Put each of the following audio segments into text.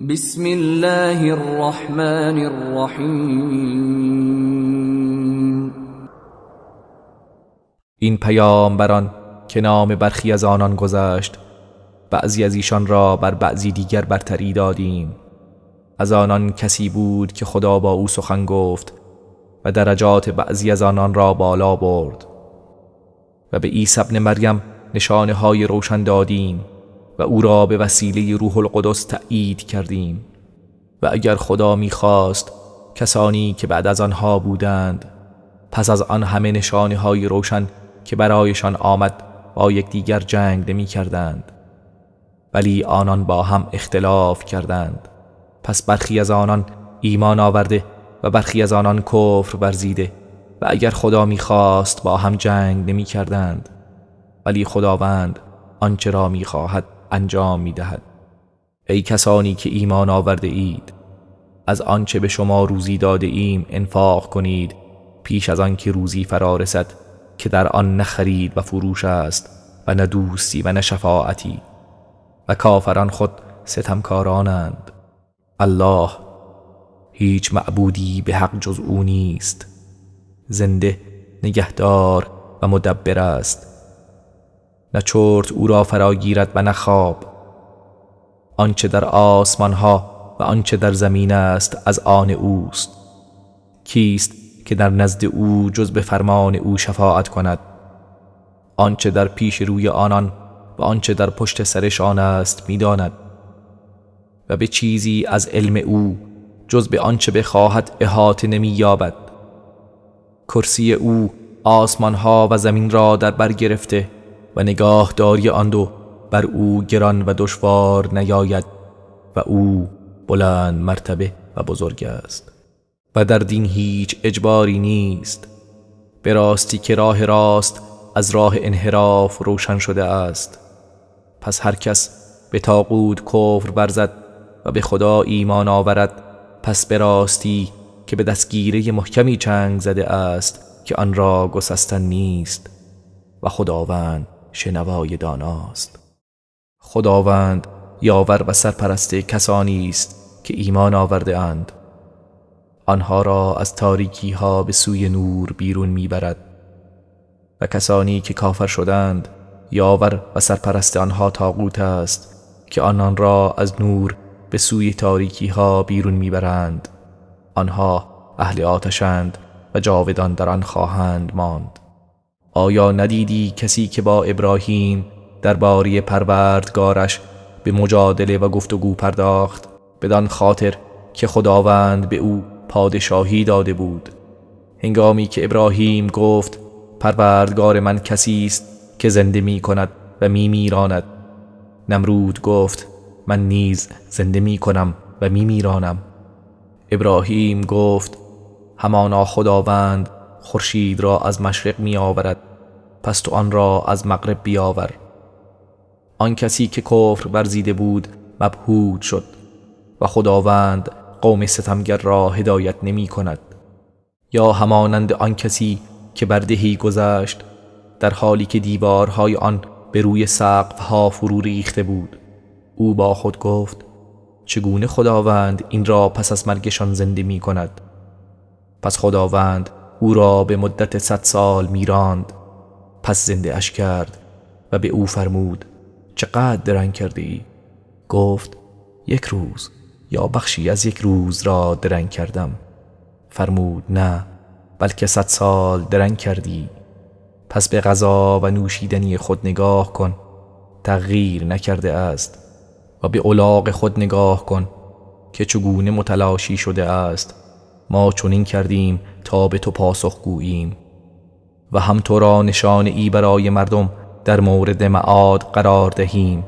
بسم الله الرحمن الرحیم این پیام بران که نام برخی از آنان گذشت بعضی از ایشان را بر بعضی دیگر برتری دادیم از آنان کسی بود که خدا با او سخن گفت و درجات بعضی از آنان را بالا برد و به عیسی سبن مریم نشانه های روشن دادیم و او را به وسیله روح القدس تأیید کردیم و اگر خدا میخواست کسانی که بعد از آنها بودند پس از آن همه نشانه های روشن که برایشان آمد با یکدیگر جنگ نمی کردند ولی آنان با هم اختلاف کردند پس برخی از آنان ایمان آورده و برخی از آنان کفر ورزیده و اگر خدا میخواست با هم جنگ نمی کردند ولی خداوند آنچه را میخواهد انجام می دهد. ای کسانی که ایمان آورده اید از آنچه به شما روزی داده ایم انفاق کنید پیش از آنکه روزی فرا رسد که در آن نخرید و فروش است و نه دوستی و نه شفاعتی و کافران خود ستمکارانند الله هیچ معبودی به حق جز او نیست زنده نگهدار و مدبر است نه چرت او را فراگیرد و نه خواب آنچه در آسمان ها و آنچه در زمین است از آن اوست کیست که در نزد او جز به فرمان او شفاعت کند آنچه در پیش روی آنان و آنچه در پشت سرشان است میداند و به چیزی از علم او جز به آنچه بخواهد احاطه نمییابد کرسی او آسمان ها و زمین را در بر گرفته و داری آن دو بر او گران و دشوار نیاید و او بلند مرتبه و بزرگ است و در دین هیچ اجباری نیست به راستی که راه راست از راه انحراف روشن شده است پس هر کس به تاقود کفر برزد و به خدا ایمان آورد پس به راستی که به دستگیره محکمی چنگ زده است که آن را گسستن نیست و خداوند شنوای داناست خداوند یاور و سرپرست کسانی است که ایمان آورده اند آنها را از تاریکی ها به سوی نور بیرون میبرد و کسانی که کافر شدند یاور و سرپرست آنها تاغوت است که آنان را از نور به سوی تاریکی ها بیرون میبرند آنها اهل آتشند و جاودان در آن خواهند ماند آیا ندیدی کسی که با ابراهیم در باری پروردگارش به مجادله و گفتگو پرداخت بدان خاطر که خداوند به او پادشاهی داده بود هنگامی که ابراهیم گفت پروردگار من کسی است که زنده می کند و می میراند نمرود گفت من نیز زنده می کنم و می میرانم ابراهیم گفت همانا خداوند خورشید را از مشرق می آورد پس تو آن را از مغرب بیاور آن کسی که کفر ورزیده بود مبهود شد و خداوند قوم ستمگر را هدایت نمی کند یا همانند آن کسی که بردهی گذشت در حالی که دیوارهای آن به روی سقف ها فرو ریخته بود او با خود گفت چگونه خداوند این را پس از مرگشان زنده می کند پس خداوند او را به مدت صد سال میراند پس زنده اش کرد و به او فرمود چقدر درنگ کردی؟ گفت یک روز یا بخشی از یک روز را درنگ کردم فرمود نه بلکه صد سال درنگ کردی پس به غذا و نوشیدنی خود نگاه کن تغییر نکرده است و به علاق خود نگاه کن که چگونه متلاشی شده است ما چنین کردیم تا به تو پاسخ گوییم و هم تو را نشان ای برای مردم در مورد معاد قرار دهیم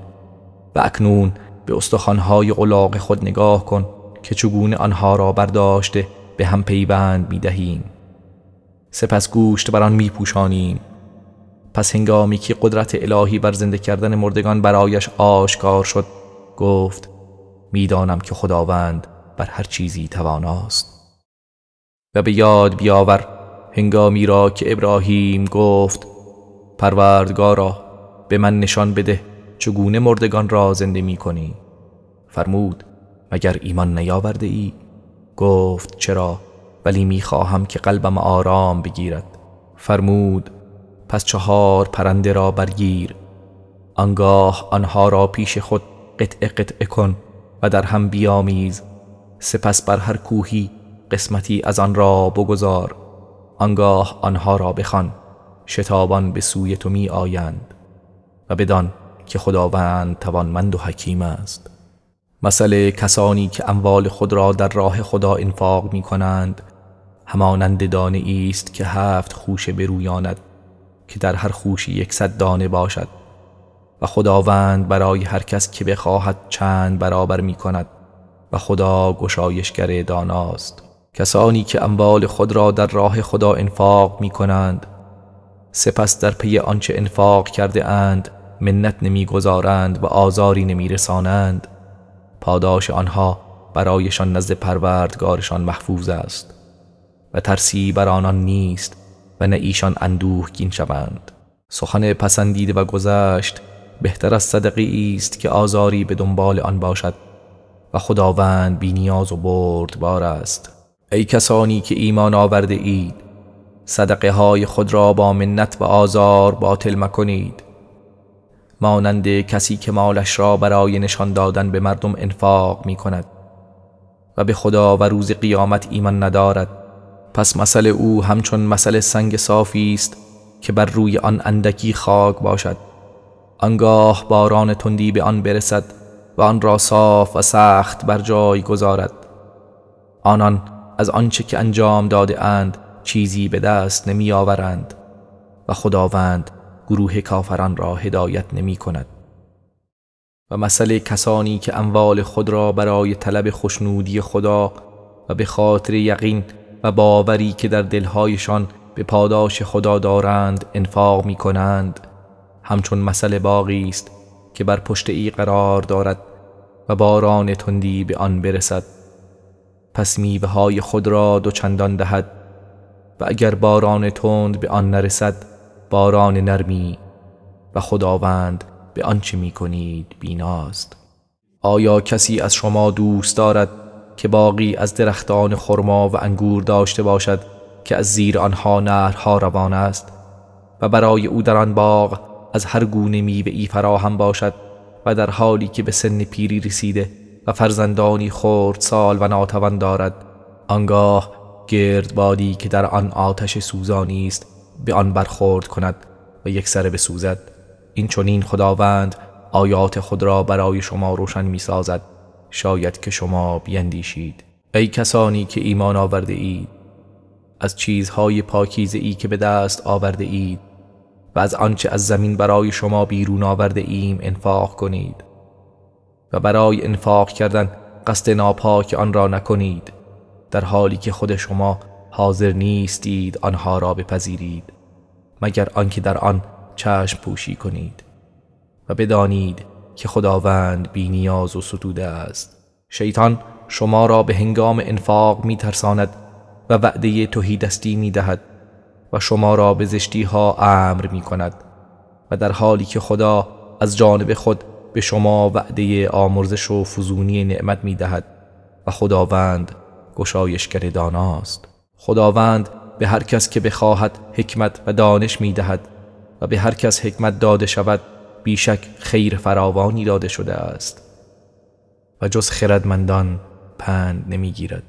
و اکنون به استخوانهای علاق خود نگاه کن که چگونه آنها را برداشته به هم پیوند می دهیم سپس گوشت بر آن می پوشانیم پس هنگامی که قدرت الهی بر زنده کردن مردگان برایش آشکار شد گفت میدانم که خداوند بر هر چیزی تواناست و به یاد بیاور هنگامی را که ابراهیم گفت پروردگارا به من نشان بده چگونه مردگان را زنده می کنی فرمود مگر ایمان نیاورده ای گفت چرا ولی می خواهم که قلبم آرام بگیرد فرمود پس چهار پرنده را برگیر انگاه آنها را پیش خود قطع قطعه کن و در هم بیامیز سپس بر هر کوهی قسمتی از آن را بگذار آنگاه آنها را بخوان شتابان به سوی تو می آیند و بدان که خداوند توانمند و حکیم است مسئله کسانی که اموال خود را در راه خدا انفاق می کنند همانند دانه است که هفت خوشه برویاند که در هر خوشی یکصد دانه باشد و خداوند برای هر کس که بخواهد چند برابر می کند و خدا گشایشگر داناست کسانی که اموال خود را در راه خدا انفاق می کنند سپس در پی آنچه انفاق کرده اند منت نمیگذارند و آزاری نمیرسانند پاداش آنها برایشان نزد پروردگارشان محفوظ است و ترسی بر آنان نیست و نه ایشان اندوهگین شوند سخن پسندید و گذشت بهتر از صدقی است که آزاری به دنبال آن باشد و خداوند بینیاز و بردبار است ای کسانی که ایمان آورده اید صدقه های خود را با منت و آزار باطل مکنید مانند کسی که مالش را برای نشان دادن به مردم انفاق می کند و به خدا و روز قیامت ایمان ندارد پس مثل او همچون مثل سنگ صافی است که بر روی آن اندکی خاک باشد آنگاه باران تندی به آن برسد و آن را صاف و سخت بر جای گذارد آنان از آنچه که انجام داده اند چیزی به دست نمی آورند و خداوند گروه کافران را هدایت نمی کند و مسئله کسانی که اموال خود را برای طلب خشنودی خدا و به خاطر یقین و باوری که در دلهایشان به پاداش خدا دارند انفاق می کنند همچون مسئله باقی است که بر پشت ای قرار دارد و باران تندی به آن برسد پس میوه های خود را دوچندان دهد و اگر باران تند به آن نرسد باران نرمی و خداوند به آنچه می کنید بیناست آیا کسی از شما دوست دارد که باقی از درختان خرما و انگور داشته باشد که از زیر آنها نهرها روان است و برای او در آن باغ از هر گونه میوه ای فراهم باشد و در حالی که به سن پیری رسیده و فرزندانی خورد سال و ناتوان دارد آنگاه گردبادی که در آن آتش سوزانی است به آن برخورد کند و یک سر بسوزد این چونین خداوند آیات خود را برای شما روشن می سازد شاید که شما بیندیشید ای کسانی که ایمان آورده اید از چیزهای پاکیزه ای که به دست آورده اید و از آنچه از زمین برای شما بیرون آورده ایم انفاق کنید و برای انفاق کردن قصد ناپاک آن را نکنید در حالی که خود شما حاضر نیستید آنها را بپذیرید مگر آنکه در آن چشم پوشی کنید و بدانید که خداوند بینیاز و ستوده است شیطان شما را به هنگام انفاق می و وعده توهی دستی می دهد و شما را به زشتی ها امر می کند و در حالی که خدا از جانب خود به شما وعده آمرزش و فزونی نعمت می دهد و خداوند گشایشگر داناست خداوند به هر کس که بخواهد حکمت و دانش می دهد و به هر کس حکمت داده شود بیشک خیر فراوانی داده شده است و جز خردمندان پند نمیگیرد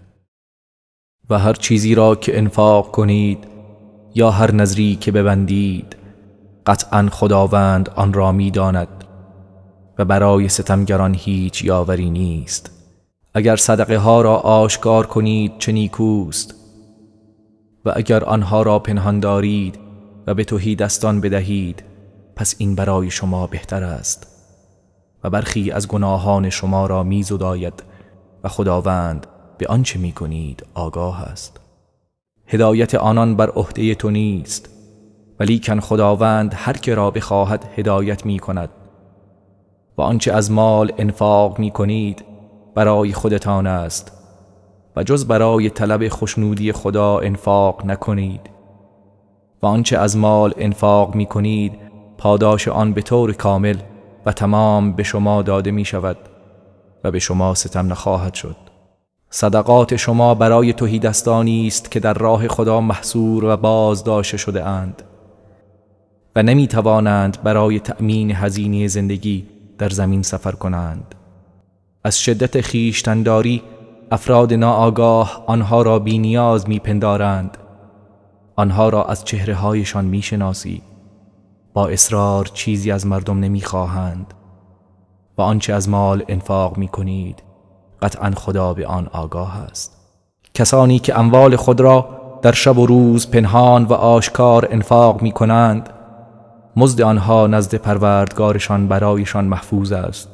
و هر چیزی را که انفاق کنید یا هر نظری که ببندید قطعا خداوند آن را داند و برای ستمگران هیچ یاوری نیست اگر صدقه ها را آشکار کنید چه نیکوست و اگر آنها را پنهان دارید و به توهی دستان بدهید پس این برای شما بهتر است و برخی از گناهان شما را میزداید و خداوند به آنچه می کنید آگاه است هدایت آنان بر عهده تو نیست ولیکن خداوند هر که را بخواهد هدایت می کند و آنچه از مال انفاق می کنید برای خودتان است و جز برای طلب خشنودی خدا انفاق نکنید و آنچه از مال انفاق می کنید پاداش آن به طور کامل و تمام به شما داده می شود و به شما ستم نخواهد شد صدقات شما برای دستانی است که در راه خدا محصور و بازداشته شده اند و نمی توانند برای تأمین هزینه زندگی در زمین سفر کنند از شدت خیشتنداری افراد ناآگاه آنها را بینیاز میپندارند آنها را از چهره هایشان میشناسی با اصرار چیزی از مردم نمیخواهند و آنچه از مال انفاق می کنید قطعا خدا به آن آگاه است کسانی که اموال خود را در شب و روز پنهان و آشکار انفاق می کنند مزد آنها نزد پروردگارشان برایشان محفوظ است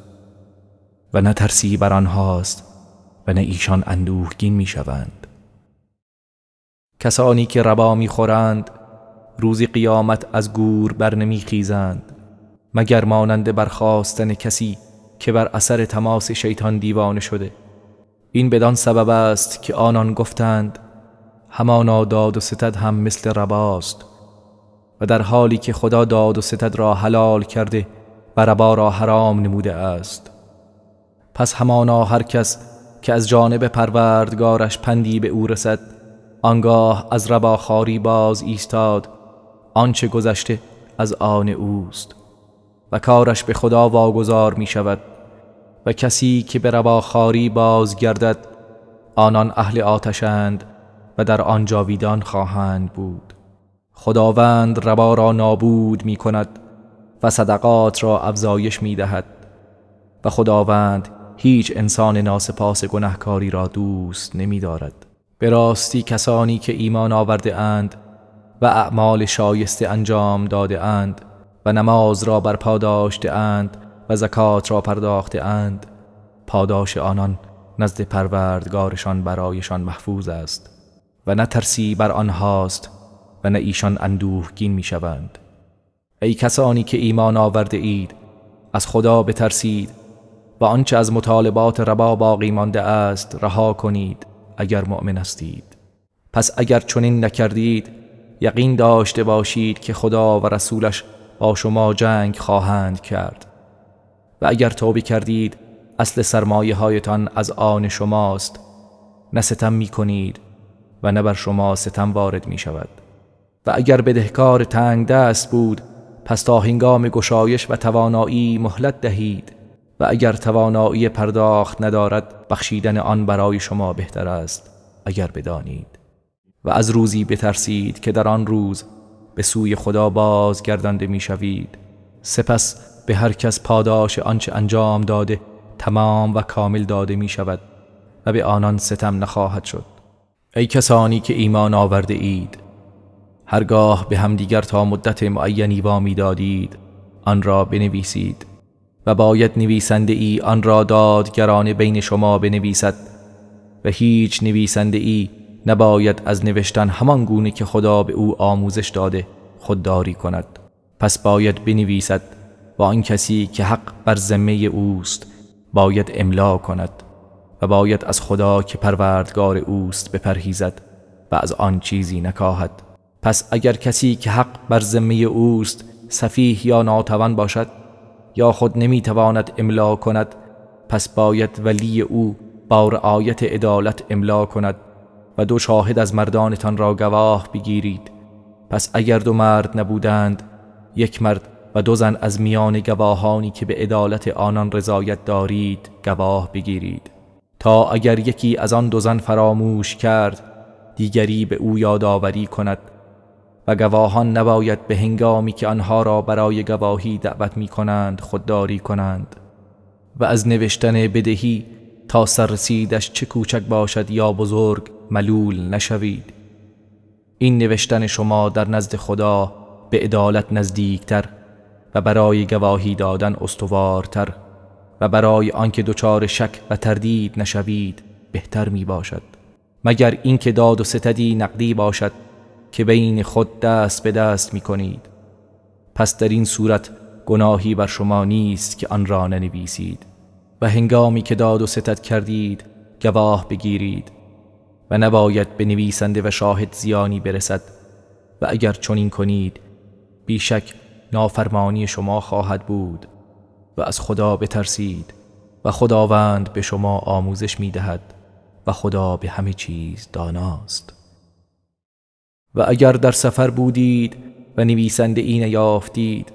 و نه ترسی بر آنهاست و نه ایشان اندوهگین میشوند کسانی که ربا میخورند روز قیامت از گور بر نمیخیزند مگر مانند برخواستن کسی که بر اثر تماس شیطان دیوانه شده این بدان سبب است که آنان گفتند همان داد و ستد هم مثل رباست و در حالی که خدا داد و ستد را حلال کرده ربا را حرام نموده است پس همانا هر کس که از جانب پروردگارش پندی به او رسد آنگاه از رباخاری باز ایستاد آنچه گذشته از آن اوست و کارش به خدا واگذار می شود و کسی که به رباخاری باز گردد آنان اهل آتشند و در آن جاویدان خواهند بود خداوند ربا را نابود می کند و صدقات را افزایش می دهد و خداوند هیچ انسان ناسپاس گناهکاری را دوست نمی دارد به راستی کسانی که ایمان آورده اند و اعمال شایسته انجام داده اند و نماز را بر داشته اند و زکات را پرداخته اند پاداش آنان نزد پروردگارشان برایشان محفوظ است و نه ترسی بر آنهاست و نه ایشان اندوهگین می شوند. ای کسانی که ایمان آورده اید از خدا بترسید و آنچه از مطالبات ربا باقی مانده است رها کنید اگر مؤمن هستید پس اگر چنین نکردید یقین داشته باشید که خدا و رسولش با شما جنگ خواهند کرد و اگر توبه کردید اصل سرمایه هایتان از آن شماست نه ستم می کنید و نه بر شما ستم وارد می شود و اگر بدهکار تنگ دست بود پس تا هنگام گشایش و توانایی مهلت دهید و اگر توانایی پرداخت ندارد بخشیدن آن برای شما بهتر است اگر بدانید و از روزی بترسید که در آن روز به سوی خدا بازگردانده میشوید سپس به هر کس پاداش آنچه انجام داده تمام و کامل داده می شود و به آنان ستم نخواهد شد ای کسانی که ایمان آورده اید هرگاه به همدیگر تا مدت معینی وامی دادید آن را بنویسید و باید نویسنده ای آن را دادگران بین شما بنویسد و هیچ نویسنده ای نباید از نوشتن همان گونه که خدا به او آموزش داده خودداری کند پس باید بنویسد و آن کسی که حق بر ذمه اوست باید املا کند و باید از خدا که پروردگار اوست بپرهیزد و از آن چیزی نکاهد پس اگر کسی که حق بر ذمه اوست صفیح یا ناتوان باشد یا خود نمیتواند املا کند پس باید ولی او با رعایت عدالت املا کند و دو شاهد از مردانتان را گواه بگیرید پس اگر دو مرد نبودند یک مرد و دو زن از میان گواهانی که به عدالت آنان رضایت دارید گواه بگیرید تا اگر یکی از آن دو زن فراموش کرد دیگری به او یادآوری کند و گواهان نباید به هنگامی که آنها را برای گواهی دعوت می کنند خودداری کنند و از نوشتن بدهی تا سررسیدش چه کوچک باشد یا بزرگ ملول نشوید این نوشتن شما در نزد خدا به عدالت نزدیکتر و برای گواهی دادن استوارتر و برای آنکه دچار شک و تردید نشوید بهتر می باشد مگر اینکه داد و ستدی نقدی باشد که بین خود دست به دست می کنید پس در این صورت گناهی بر شما نیست که آن را ننویسید و هنگامی که داد و ستت کردید گواه بگیرید و نباید به نویسنده و شاهد زیانی برسد و اگر چنین کنید بیشک نافرمانی شما خواهد بود و از خدا بترسید و خداوند به شما آموزش می دهد و خدا به همه چیز داناست و اگر در سفر بودید و نویسنده این یافتید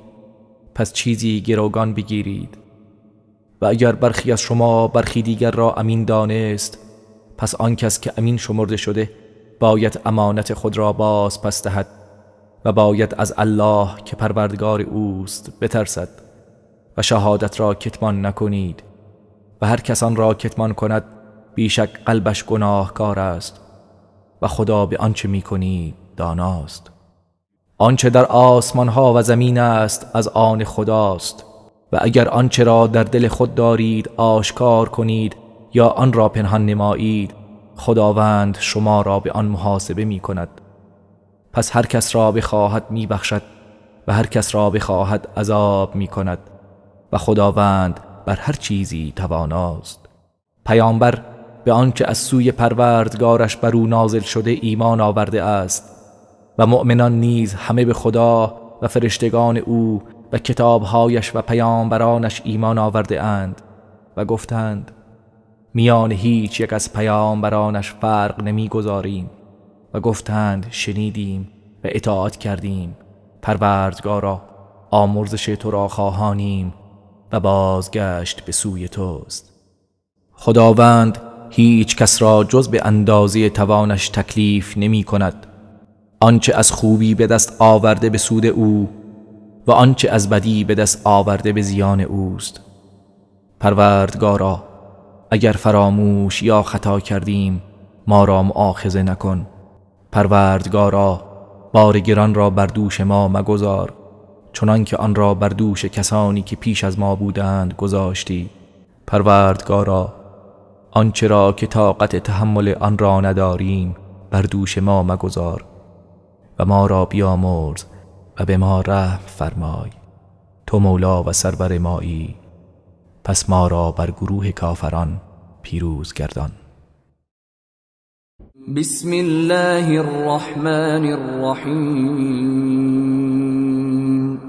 پس چیزی گروگان بگیرید و اگر برخی از شما برخی دیگر را امین دانست پس آن کس که امین شمرده شده باید امانت خود را باز پس دهد و باید از الله که پروردگار اوست بترسد و شهادت را کتمان نکنید و هر کسان را کتمان کند بیشک قلبش گناهکار است و خدا به آنچه می کنید داناست آنچه در آسمان ها و زمین است از آن خداست و اگر آنچه را در دل خود دارید آشکار کنید یا آن را پنهان نمایید خداوند شما را به آن محاسبه می کند پس هر کس را بخواهد می بخشد و هر کس را بخواهد عذاب می کند و خداوند بر هر چیزی تواناست پیامبر به آنچه از سوی پروردگارش بر او نازل شده ایمان آورده است و مؤمنان نیز همه به خدا و فرشتگان او و کتابهایش و پیامبرانش ایمان آورده اند و گفتند میان هیچ یک از پیامبرانش فرق نمیگذاریم و گفتند شنیدیم و اطاعت کردیم پروردگارا آمرزش تو را خواهانیم و بازگشت به سوی توست خداوند هیچ کس را جز به اندازه توانش تکلیف نمی کند آنچه از خوبی به دست آورده به سود او و آنچه از بدی به دست آورده به زیان اوست پروردگارا اگر فراموش یا خطا کردیم ما را معاخذه نکن پروردگارا بار گران را بر دوش ما مگذار چنان که آن را بر دوش کسانی که پیش از ما بودند گذاشتی پروردگارا آنچه را که طاقت تحمل آن را نداریم بر دوش ما مگذار و ما را بیامرز و به ما رحم فرمای تو مولا و سرور مایی پس ما را بر گروه کافران پیروز گردان بسم الله الرحمن الرحیم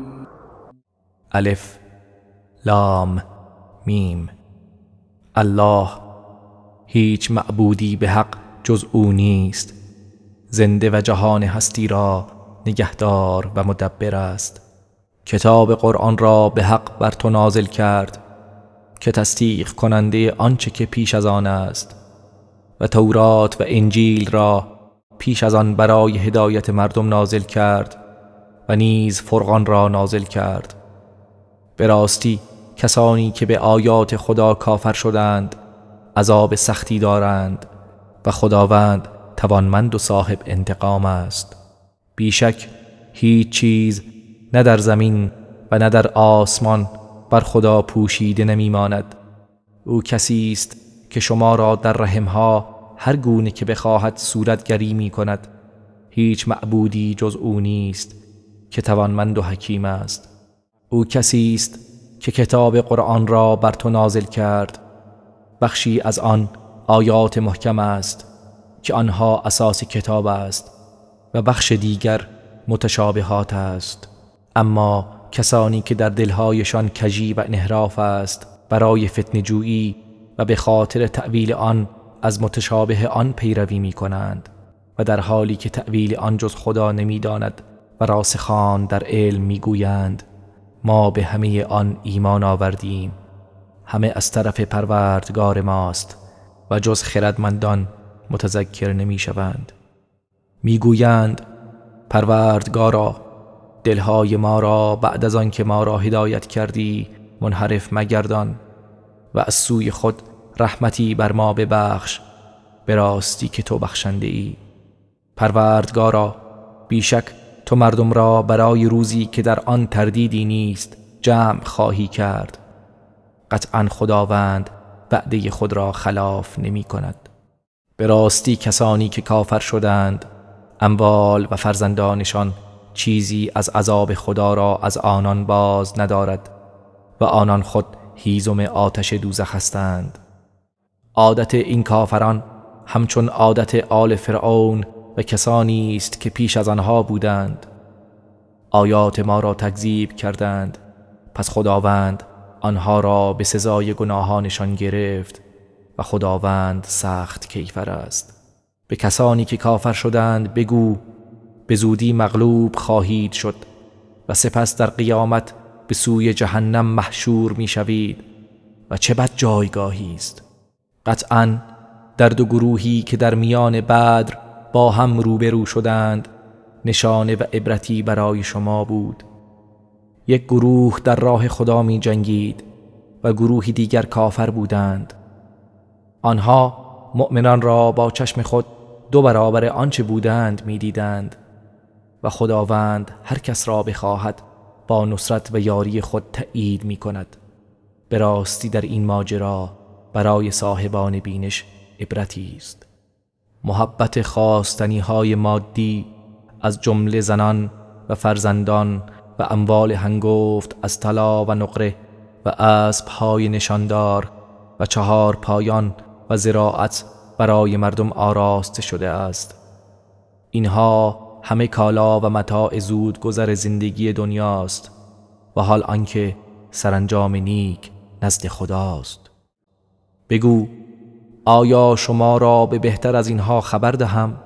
الف لام میم الله هیچ معبودی به حق جز او نیست زنده و جهان هستی را نگهدار و مدبر است کتاب قرآن را به حق بر تو نازل کرد که تصدیق کننده آنچه که پیش از آن است و تورات و انجیل را پیش از آن برای هدایت مردم نازل کرد و نیز فرقان را نازل کرد به راستی کسانی که به آیات خدا کافر شدند عذاب سختی دارند و خداوند توانمند و صاحب انتقام است بیشک هیچ چیز نه در زمین و نه در آسمان بر خدا پوشیده نمیماند او کسی است که شما را در رحمها هر گونه که بخواهد صورتگری می کند هیچ معبودی جز او نیست که توانمند و حکیم است او کسی است که کتاب قرآن را بر تو نازل کرد بخشی از آن آیات محکم است که آنها اساس کتاب است و بخش دیگر متشابهات است اما کسانی که در دلهایشان کجی و انحراف است برای فتنجویی و به خاطر تعویل آن از متشابه آن پیروی می کنند و در حالی که تعویل آن جز خدا داند و راسخان در علم میگویند ما به همه آن ایمان آوردیم همه از طرف پروردگار ماست و جز خردمندان متذکر نمی شوند می گویند پروردگارا دلهای ما را بعد از آن که ما را هدایت کردی منحرف مگردان و از سوی خود رحمتی بر ما ببخش به راستی که تو بخشنده ای پروردگارا بیشک تو مردم را برای روزی که در آن تردیدی نیست جمع خواهی کرد قطعا خداوند وعده خود را خلاف نمی کند به راستی کسانی که کافر شدند اموال و فرزندانشان چیزی از عذاب خدا را از آنان باز ندارد و آنان خود هیزم آتش دوزخ هستند عادت این کافران همچون عادت آل فرعون و کسانی است که پیش از آنها بودند آیات ما را تکذیب کردند پس خداوند آنها را به سزای گناهانشان گرفت و خداوند سخت کیفر است به کسانی که کافر شدند بگو به زودی مغلوب خواهید شد و سپس در قیامت به سوی جهنم محشور شوید و چه بد جایگاهی است قطعا در دو گروهی که در میان بدر با هم روبرو شدند نشانه و عبرتی برای شما بود یک گروه در راه خدا می جنگید و گروهی دیگر کافر بودند آنها مؤمنان را با چشم خود دو برابر آنچه بودند میدیدند و خداوند هر کس را بخواهد با نصرت و یاری خود تأیید می کند به راستی در این ماجرا برای صاحبان بینش عبرتی است محبت خواستنی های مادی از جمله زنان و فرزندان و اموال هنگفت از طلا و نقره و اسب های نشاندار و چهار پایان و زراعت برای مردم آراسته شده است اینها همه کالا و متاع زود گذر زندگی دنیاست و حال آنکه سرانجام نیک نزد خداست بگو آیا شما را به بهتر از اینها خبر دهم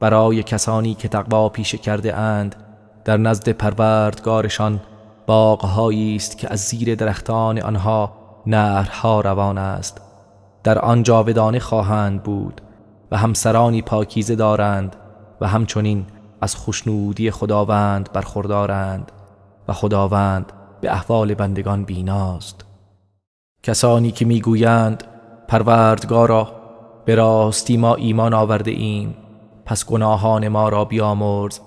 برای کسانی که تقوا پیشه کرده اند در نزد پروردگارشان باغهایی است که از زیر درختان آنها نهرها روان است در آن جاودانه خواهند بود و همسرانی پاکیزه دارند و همچنین از خوشنودی خداوند برخوردارند و خداوند به احوال بندگان بیناست کسانی که میگویند پروردگارا به راستی ما ایمان آورده ایم پس گناهان ما را بیامرز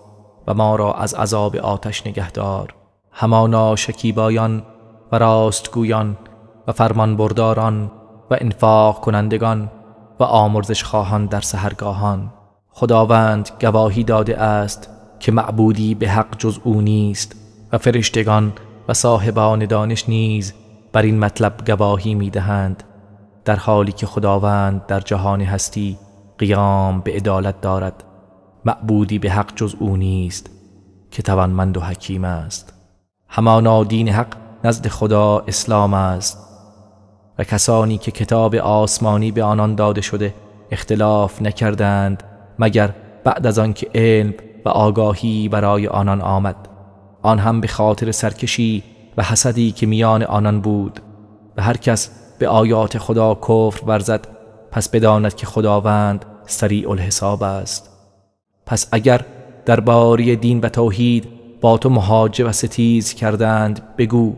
و ما را از عذاب آتش نگهدار همانا شکیبایان و راستگویان و فرمانبرداران و انفاق کنندگان و آمرزش خواهان در سهرگاهان خداوند گواهی داده است که معبودی به حق جز او نیست و فرشتگان و صاحبان دانش نیز بر این مطلب گواهی می در حالی که خداوند در جهان هستی قیام به عدالت دارد معبودی به حق جز او نیست که توانمند و حکیم است همانا دین حق نزد خدا اسلام است و کسانی که کتاب آسمانی به آنان داده شده اختلاف نکردند مگر بعد از آنکه علم و آگاهی برای آنان آمد آن هم به خاطر سرکشی و حسدی که میان آنان بود و هر کس به آیات خدا کفر ورزد پس بداند که خداوند سریع الحساب است پس اگر در باری دین و توحید با تو مهاجه و ستیز کردند بگو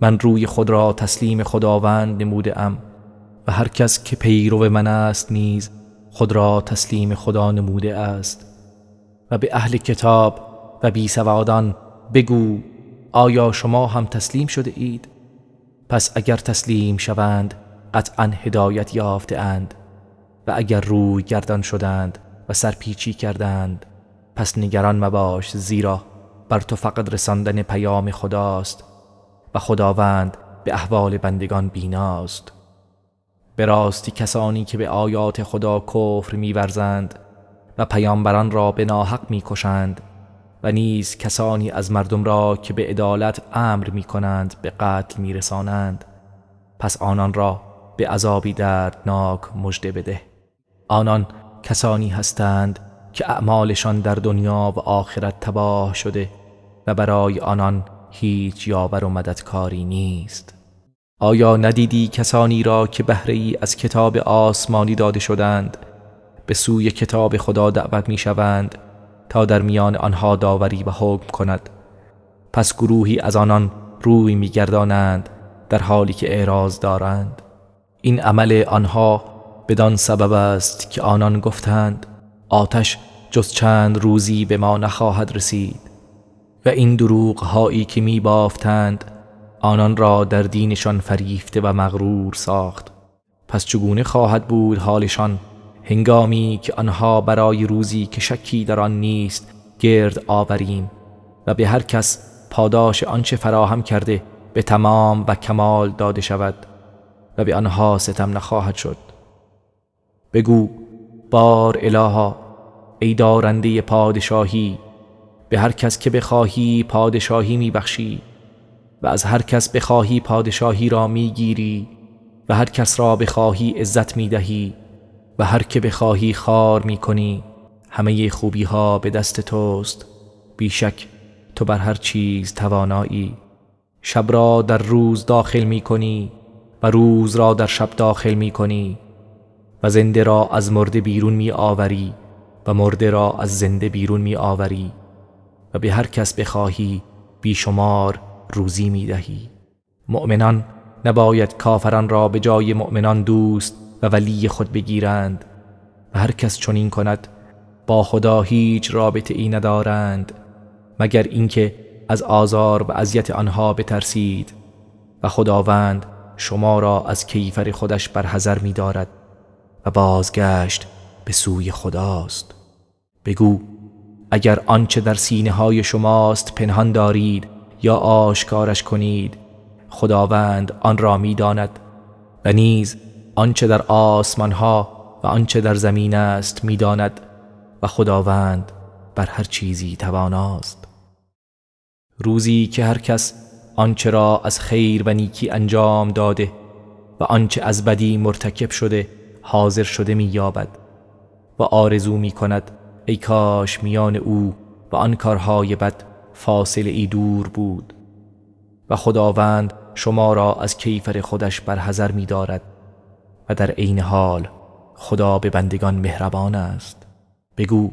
من روی خود را تسلیم خداوند نموده ام و هر کس که پیرو من است نیز خود را تسلیم خدا نموده است و به اهل کتاب و بی سوادان بگو آیا شما هم تسلیم شده اید؟ پس اگر تسلیم شوند قطعا هدایت یافته و اگر روی گردان شدند و سرپیچی کردند پس نگران مباش زیرا بر تو فقط رساندن پیام خداست و خداوند به احوال بندگان بیناست به راستی کسانی که به آیات خدا کفر میورزند و پیامبران را به ناحق میکشند و نیز کسانی از مردم را که به عدالت امر میکنند به قتل میرسانند پس آنان را به عذابی دردناک مژده بده آنان کسانی هستند که اعمالشان در دنیا و آخرت تباه شده و برای آنان هیچ یاور و مددکاری نیست آیا ندیدی کسانی را که بهره ای از کتاب آسمانی داده شدند به سوی کتاب خدا دعوت می شوند تا در میان آنها داوری و حکم کند پس گروهی از آنان روی میگردانند در حالی که اعراض دارند این عمل آنها بدان سبب است که آنان گفتند آتش جز چند روزی به ما نخواهد رسید و این دروغ هایی که می بافتند آنان را در دینشان فریفته و مغرور ساخت پس چگونه خواهد بود حالشان هنگامی که آنها برای روزی که شکی در آن نیست گرد آوریم و به هر کس پاداش آنچه فراهم کرده به تمام و کمال داده شود و به آنها ستم نخواهد شد بگو بار الها ای دارنده پادشاهی به هر کس که بخواهی پادشاهی میبخشی و از هر کس بخواهی پادشاهی را میگیری و هر کس را بخواهی عزت میدهی و هر که بخواهی خار میکنی همه خوبی ها به دست توست بیشک تو بر هر چیز توانایی شب را در روز داخل میکنی و روز را در شب داخل میکنی و زنده را از مرده بیرون میآوری و مرده را از زنده بیرون میآوری. و به هر کس بخواهی بیشمار روزی می دهی مؤمنان نباید کافران را به جای مؤمنان دوست و ولی خود بگیرند و هر کس چنین کند با خدا هیچ رابطه ای ندارند مگر اینکه از آزار و اذیت آنها بترسید و خداوند شما را از کیفر خودش برحذر می دارد و بازگشت به سوی خداست بگو اگر آنچه در سینه های شماست پنهان دارید یا آشکارش کنید خداوند آن را میداند و نیز آنچه در آسمان ها و آنچه در زمین است میداند و خداوند بر هر چیزی تواناست روزی که هر کس آنچه را از خیر و نیکی انجام داده و آنچه از بدی مرتکب شده حاضر شده یابد و آرزو می کند ای کاش میان او و آن کارهای بد فاصله ای دور بود و خداوند شما را از کیفر خودش برحضر می دارد و در عین حال خدا به بندگان مهربان است بگو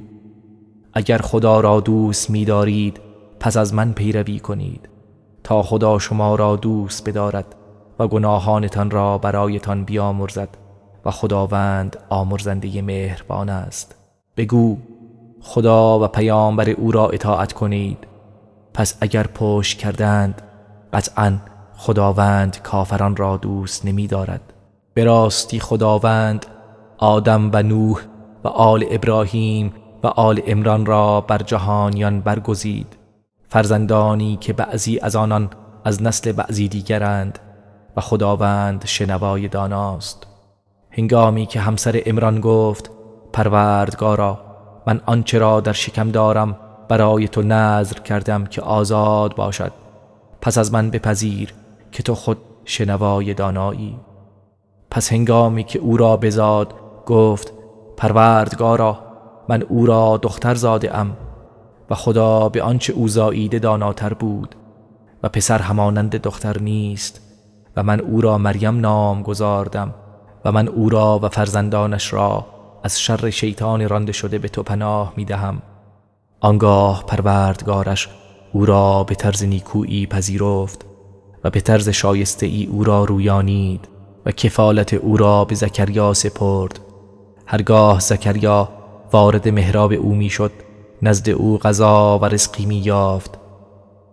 اگر خدا را دوست می دارید پس از من پیروی کنید تا خدا شما را دوست بدارد و گناهانتان را برایتان بیامرزد و خداوند آمرزنده مهربان است بگو خدا و پیامبر او را اطاعت کنید پس اگر پشت کردند قطعا خداوند کافران را دوست نمی دارد به راستی خداوند آدم و نوح و آل ابراهیم و آل امران را بر جهانیان برگزید فرزندانی که بعضی از آنان از نسل بعضی دیگرند و خداوند شنوای داناست هنگامی که همسر امران گفت پروردگارا من آنچه را در شکم دارم برای تو نظر کردم که آزاد باشد پس از من بپذیر که تو خود شنوای دانایی پس هنگامی که او را بزاد گفت پروردگارا من او را دختر زاده ام و خدا به آنچه او زاییده داناتر بود و پسر همانند دختر نیست و من او را مریم نام گذاردم و من او را و فرزندانش را از شر شیطان رانده شده به تو پناه می دهم آنگاه پروردگارش او را به طرز نیکویی پذیرفت و به طرز شایسته ای او را رویانید و کفالت او را به زکریا سپرد هرگاه زکریا وارد مهراب او میشد نزد او غذا و رزقی می یافت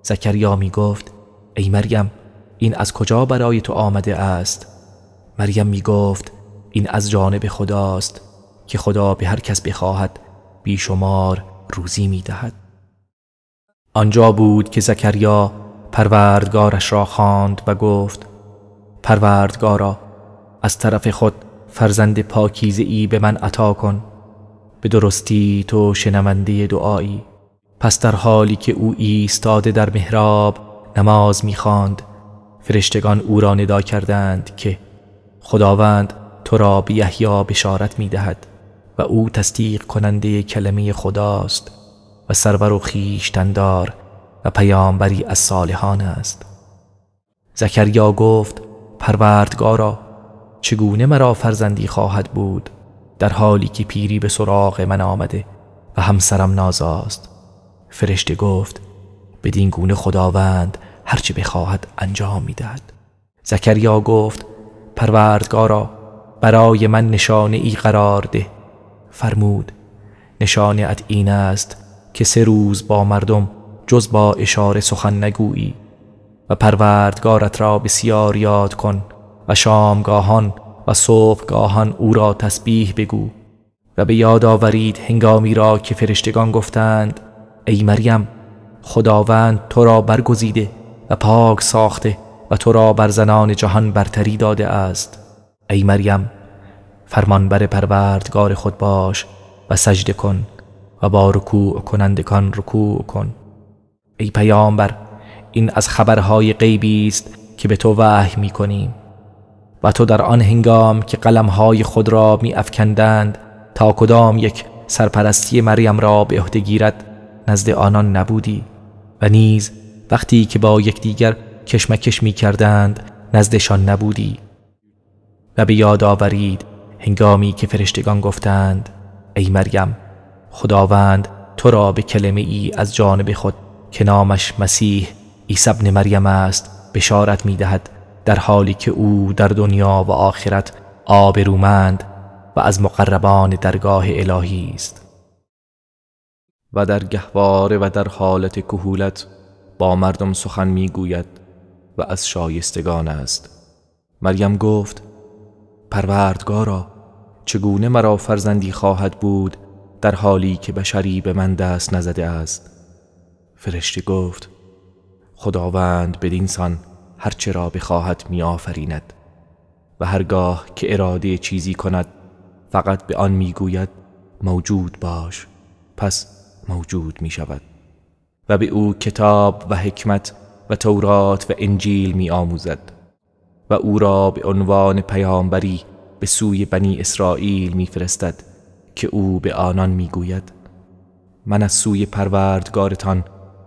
زکریا می گفت ای مریم این از کجا برای تو آمده است مریم می گفت این از جانب خداست که خدا به هر کس بخواهد بیشمار روزی می دهد. آنجا بود که زکریا پروردگارش را خواند و گفت پروردگارا از طرف خود فرزند پاکیزه ای به من عطا کن به درستی تو شنونده دعایی پس در حالی که او ایستاده در محراب نماز میخواند فرشتگان او را ندا کردند که خداوند تو را به یحیی بشارت میدهد و او تصدیق کننده کلمه خداست و سرور و خیشتندار و پیامبری از صالحان است زکریا گفت پروردگارا چگونه مرا فرزندی خواهد بود در حالی که پیری به سراغ من آمده و همسرم نازاست فرشته گفت بدین گونه خداوند هرچه بخواهد انجام میدهد زکریا گفت پروردگارا برای من نشانه ای قرار ده فرمود نشانت این است که سه روز با مردم جز با اشاره سخن نگویی و پروردگارت را بسیار یاد کن و شامگاهان و صبحگاهان او را تسبیح بگو و به یاد آورید هنگامی را که فرشتگان گفتند ای مریم خداوند تو را برگزیده و پاک ساخته و تو را بر زنان جهان برتری داده است ای مریم فرمانبر پروردگار خود باش و سجده کن و با رکوع کنندگان رکوع کن ای پیامبر این از خبرهای غیبی است که به تو وحی می کنیم و تو در آن هنگام که قلمهای خود را می افکندند تا کدام یک سرپرستی مریم را به عهده گیرد نزد آنان نبودی و نیز وقتی که با یکدیگر کشمکش می کردند نزدشان نبودی و به یاد آورید هنگامی که فرشتگان گفتند ای مریم خداوند تو را به کلمه ای از جانب خود که نامش مسیح عیسی ابن مریم است بشارت می دهد در حالی که او در دنیا و آخرت آبرومند و از مقربان درگاه الهی است و در گهواره و در حالت کهولت با مردم سخن میگوید و از شایستگان است مریم گفت پروردگارا چگونه مرا فرزندی خواهد بود در حالی که بشری به من دست نزده است فرشته گفت خداوند به دینسان هرچه را بخواهد می آفریند و هرگاه که اراده چیزی کند فقط به آن میگوید موجود باش پس موجود می شود و به او کتاب و حکمت و تورات و انجیل می آموزد و او را به عنوان پیامبری به سوی بنی اسرائیل میفرستد که او به آنان میگوید من از سوی پروردگارتان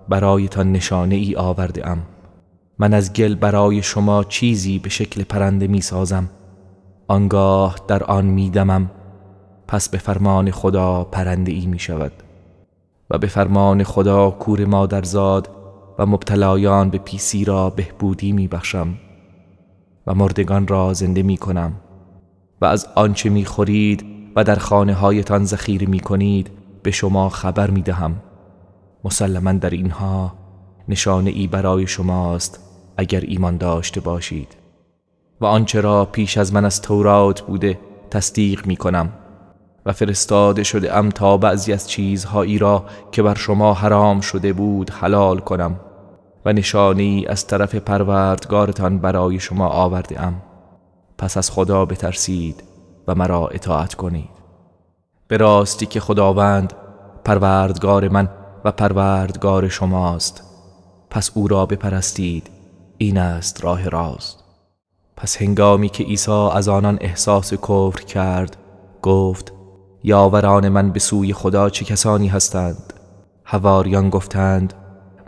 برایتان نشانه ای آورده ام من از گل برای شما چیزی به شکل پرنده می سازم آنگاه در آن میدمم پس به فرمان خدا پرنده ای می شود و به فرمان خدا کور مادرزاد و مبتلایان به پیسی را بهبودی می بخشم و مردگان را زنده می کنم و از آنچه میخورید و در خانه هایتان ذخیره می کنید به شما خبر می دهم مسلما در اینها نشانه ای برای شماست اگر ایمان داشته باشید و آنچه را پیش از من از تورات بوده تصدیق می کنم و فرستاده شده ام تا بعضی از چیزهایی را که بر شما حرام شده بود حلال کنم و نشانی از طرف پروردگارتان برای شما آورده ام پس از خدا بترسید و مرا اطاعت کنید به راستی که خداوند پروردگار من و پروردگار شماست پس او را بپرستید این است راه راست پس هنگامی که عیسی از آنان احساس کفر کرد گفت یاوران من به سوی خدا چه کسانی هستند هواریان گفتند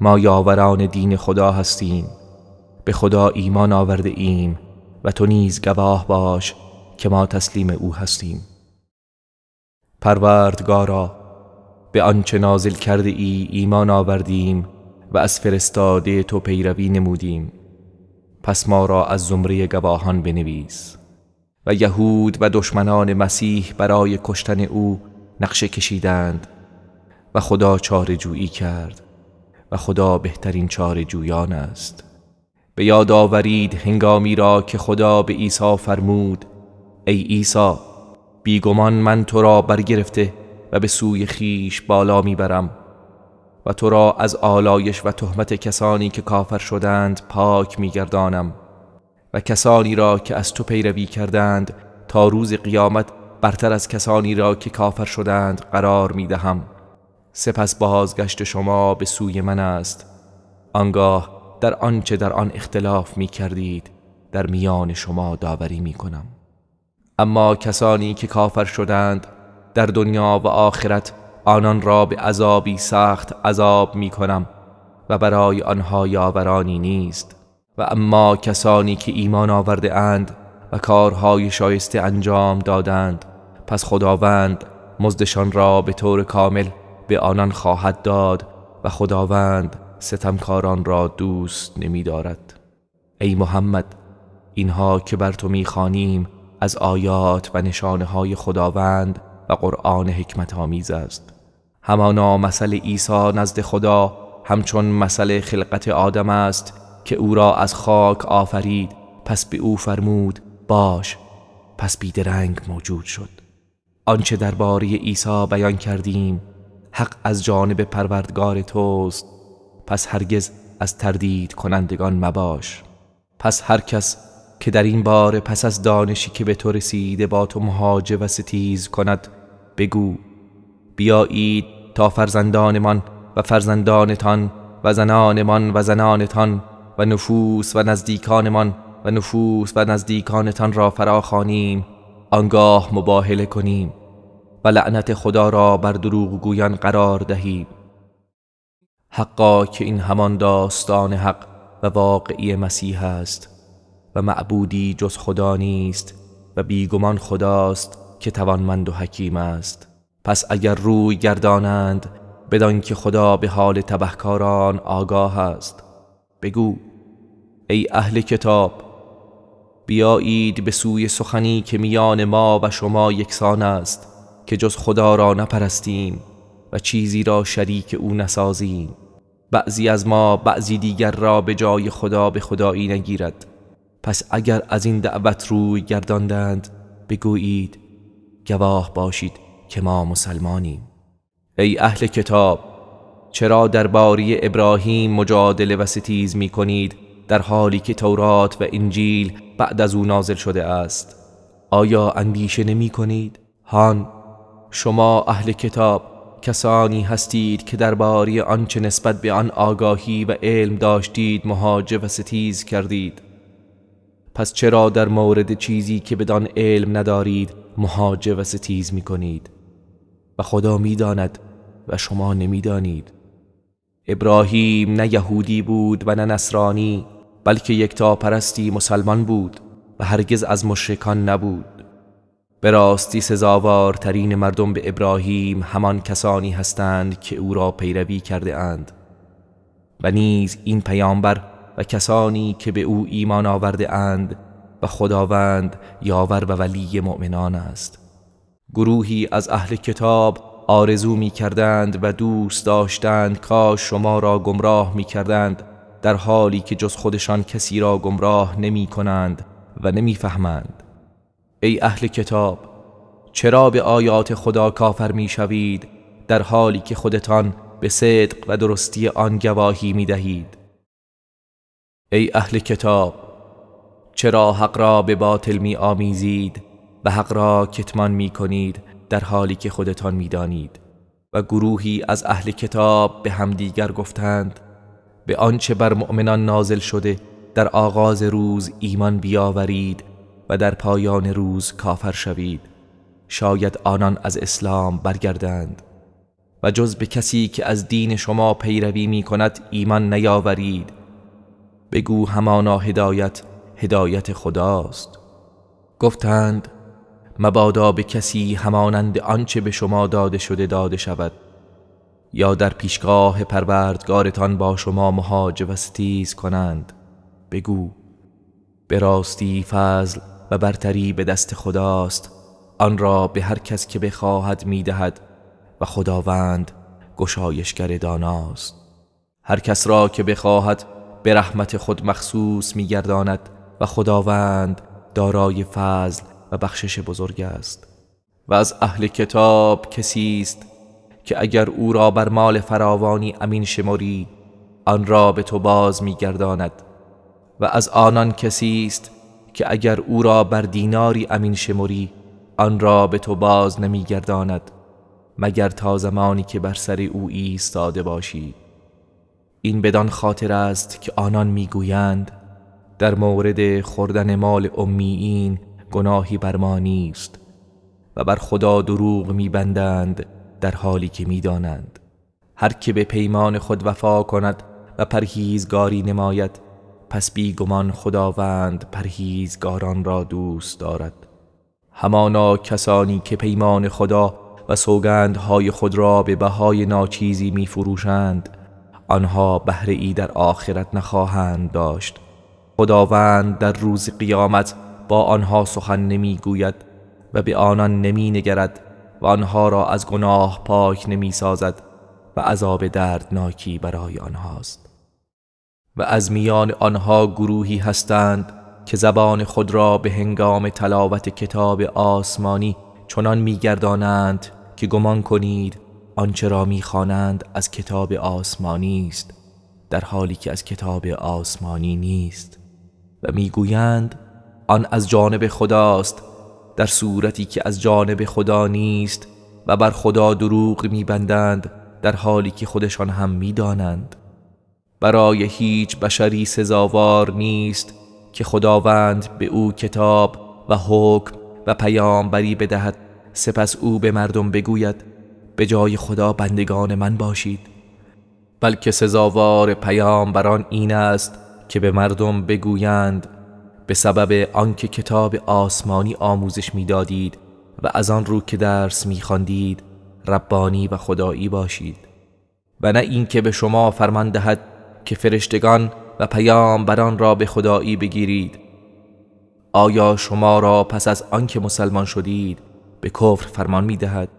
ما یاوران دین خدا هستیم به خدا ایمان آورده ایم و تو نیز گواه باش که ما تسلیم او هستیم پروردگارا به آنچه نازل کرده ای ایمان آوردیم و از فرستاده تو پیروی نمودیم پس ما را از زمره گواهان بنویس و یهود و دشمنان مسیح برای کشتن او نقشه کشیدند و خدا چاره جویی کرد و خدا بهترین چاره جویان است به یاد آورید هنگامی را که خدا به عیسی فرمود ای عیسی بیگمان من تو را برگرفته و به سوی خیش بالا میبرم و تو را از آلایش و تهمت کسانی که کافر شدند پاک میگردانم و کسانی را که از تو پیروی کردند تا روز قیامت برتر از کسانی را که کافر شدند قرار میدهم سپس بازگشت شما به سوی من است آنگاه در آنچه در آن اختلاف می کردید در میان شما داوری می کنم اما کسانی که کافر شدند در دنیا و آخرت آنان را به عذابی سخت عذاب می کنم و برای آنها یاورانی نیست و اما کسانی که ایمان آورده اند و کارهای شایسته انجام دادند پس خداوند مزدشان را به طور کامل به آنان خواهد داد و خداوند ستمکاران را دوست نمی دارد. ای محمد اینها که بر تو میخوانیم از آیات و نشانه های خداوند و قرآن حکمت آمیز است همانا مثل عیسی نزد خدا همچون مثل خلقت آدم است که او را از خاک آفرید پس به او فرمود باش پس بیدرنگ موجود شد آنچه درباره عیسی بیان کردیم حق از جانب پروردگار توست پس هرگز از تردید کنندگان مباش پس هر کس که در این بار پس از دانشی که به تو رسیده با تو مهاجه و ستیز کند بگو بیایید تا فرزندانمان و فرزندانتان و زنانمان و زنانتان و نفوس و نزدیکانمان و نفوس و نزدیکانتان را فراخوانیم آنگاه مباهله کنیم و لعنت خدا را بر دروغگویان قرار دهیم حقا که این همان داستان حق و واقعی مسیح است و معبودی جز خدا نیست و بیگمان خداست که توانمند و حکیم است پس اگر روی گردانند بدان که خدا به حال تبهکاران آگاه است بگو ای اهل کتاب بیایید به سوی سخنی که میان ما و شما یکسان است که جز خدا را نپرستیم و چیزی را شریک او نسازیم بعضی از ما بعضی دیگر را به جای خدا به خدایی نگیرد پس اگر از این دعوت روی گرداندند بگویید گواه باشید که ما مسلمانیم ای اهل کتاب چرا باری ابراهیم مجادله و ستیز می کنید در حالی که تورات و انجیل بعد از او نازل شده است آیا اندیشه نمی کنید؟ هان شما اهل کتاب کسانی هستید که درباره آنچه نسبت به آن آگاهی و علم داشتید مهاجه و ستیز کردید پس چرا در مورد چیزی که بدان علم ندارید مهاجه و ستیز می کنید و خدا میداند و شما نمیدانید. ابراهیم نه یهودی بود و نه نصرانی بلکه یکتا پرستی مسلمان بود و هرگز از مشرکان نبود به راستی سزاوارترین مردم به ابراهیم همان کسانی هستند که او را پیروی کرده اند و نیز این پیامبر و کسانی که به او ایمان آورده اند و خداوند یاور و ولی مؤمنان است گروهی از اهل کتاب آرزو می کردند و دوست داشتند کاش شما را گمراه می کردند در حالی که جز خودشان کسی را گمراه نمی کنند و نمی فهمند ای اهل کتاب چرا به آیات خدا کافر میشوید در حالی که خودتان به صدق و درستی آن گواهی می دهید ای اهل کتاب چرا حق را به باطل می آمیزید و حق را کتمان می کنید در حالی که خودتان میدانید و گروهی از اهل کتاب به همدیگر گفتند به آنچه بر مؤمنان نازل شده در آغاز روز ایمان بیاورید و در پایان روز کافر شوید شاید آنان از اسلام برگردند و جز به کسی که از دین شما پیروی می کند ایمان نیاورید بگو همانا هدایت هدایت خداست گفتند مبادا به کسی همانند آنچه به شما داده شده داده شود یا در پیشگاه پروردگارتان با شما مهاج و ستیز کنند بگو به راستی فضل و برتری به دست خداست آن را به هر کس که بخواهد میدهد و خداوند گشایشگر داناست هر کس را که بخواهد به رحمت خود مخصوص میگرداند و خداوند دارای فضل و بخشش بزرگ است و از اهل کتاب کسی است که اگر او را بر مال فراوانی امین شمری آن را به تو باز میگرداند و از آنان کسی است که اگر او را بر دیناری امین شمری آن را به تو باز نمیگرداند مگر تا زمانی که بر سر او ایستاده باشی این بدان خاطر است که آنان میگویند در مورد خوردن مال امیین گناهی بر ما نیست و بر خدا دروغ میبندند در حالی که میدانند هر که به پیمان خود وفا کند و پرهیزگاری نماید پس بیگمان خداوند پرهیزگاران را دوست دارد همانا کسانی که پیمان خدا و سوگندهای خود را به بهای ناچیزی میفروشند، آنها بهره ای در آخرت نخواهند داشت خداوند در روز قیامت با آنها سخن نمیگوید و به آنان نمی نگرد و آنها را از گناه پاک نمی سازد و عذاب دردناکی برای آنهاست و از میان آنها گروهی هستند که زبان خود را به هنگام تلاوت کتاب آسمانی چنان میگردانند که گمان کنید آنچه را میخوانند از کتاب آسمانی است در حالی که از کتاب آسمانی نیست و میگویند آن از جانب خداست در صورتی که از جانب خدا نیست و بر خدا دروغ میبندند در حالی که خودشان هم میدانند برای هیچ بشری سزاوار نیست که خداوند به او کتاب و حکم و پیامبری بدهد سپس او به مردم بگوید به جای خدا بندگان من باشید بلکه سزاوار پیامبران این است که به مردم بگویند به سبب آنکه کتاب آسمانی آموزش میدادید و از آن رو که درس میخواندید ربانی و خدایی باشید و نه اینکه به شما فرمان دهد که فرشتگان و بران را به خدایی بگیرید آیا شما را پس از آنکه مسلمان شدید به کفر فرمان می دهد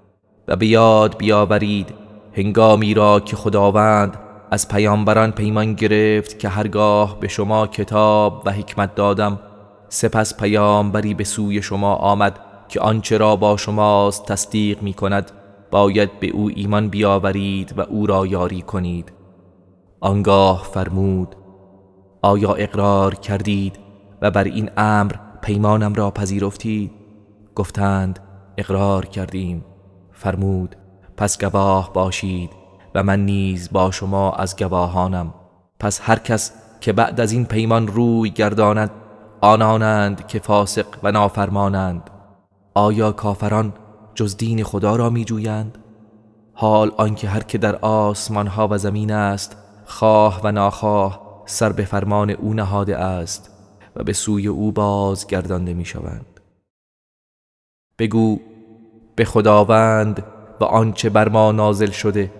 و به یاد بیاورید هنگامی را که خداوند از پیامبران پیمان گرفت که هرگاه به شما کتاب و حکمت دادم سپس پیامبری به سوی شما آمد که آنچه را با شماست تصدیق می کند باید به او ایمان بیاورید و او را یاری کنید آنگاه فرمود آیا اقرار کردید و بر این امر پیمانم را پذیرفتید گفتند اقرار کردیم فرمود پس گواه باشید و من نیز با شما از گواهانم پس هر کس که بعد از این پیمان روی گرداند آنانند که فاسق و نافرمانند آیا کافران جز دین خدا را می جویند؟ حال آنکه هر که در آسمان ها و زمین است خواه و ناخواه سر به فرمان او نهاده است و به سوی او باز گردانده می شوند. بگو به خداوند و آنچه بر ما نازل شده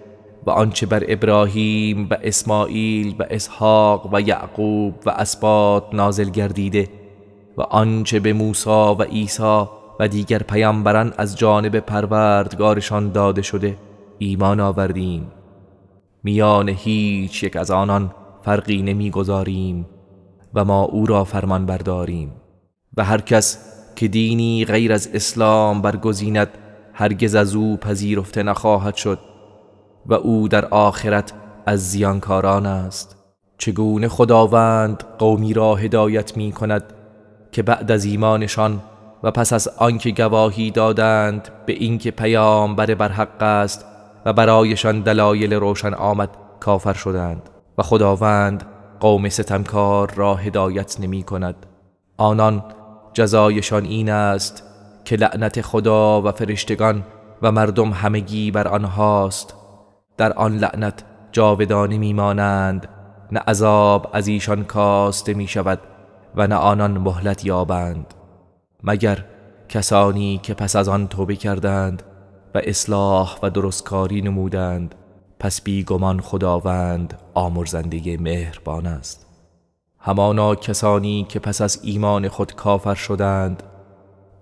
و آنچه بر ابراهیم و اسماعیل و اسحاق و یعقوب و اسبات نازل گردیده و آنچه به موسی و عیسی و دیگر پیامبران از جانب پروردگارشان داده شده ایمان آوردیم میان هیچ یک از آنان فرقی نمیگذاریم و ما او را فرمان برداریم و هر کس که دینی غیر از اسلام برگزیند هرگز از او پذیرفته نخواهد شد و او در آخرت از زیانکاران است چگونه خداوند قومی را هدایت می کند که بعد از ایمانشان و پس از آنکه گواهی دادند به اینکه پیامبر برحق است و برایشان دلایل روشن آمد کافر شدند و خداوند قوم ستمکار را هدایت نمی کند آنان جزایشان این است که لعنت خدا و فرشتگان و مردم همگی بر آنهاست در آن لعنت جاودانه میمانند نه عذاب از ایشان کاسته می شود و نه آنان مهلت یابند مگر کسانی که پس از آن توبه کردند و اصلاح و درستکاری نمودند پس بیگمان خداوند آمرزنده مهربان است همانا کسانی که پس از ایمان خود کافر شدند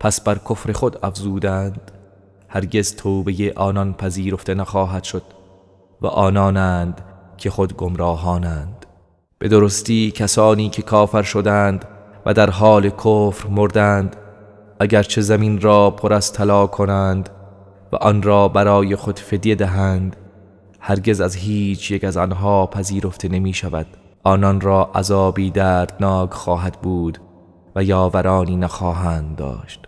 پس بر کفر خود افزودند هرگز توبه آنان پذیرفته نخواهد شد و آنانند که خود گمراهانند به درستی کسانی که کافر شدند و در حال کفر مردند اگرچه زمین را پر از طلا کنند و آن را برای خود فدیه دهند هرگز از هیچ یک از آنها پذیرفته نمی شود آنان را عذابی دردناک خواهد بود و یاورانی نخواهند داشت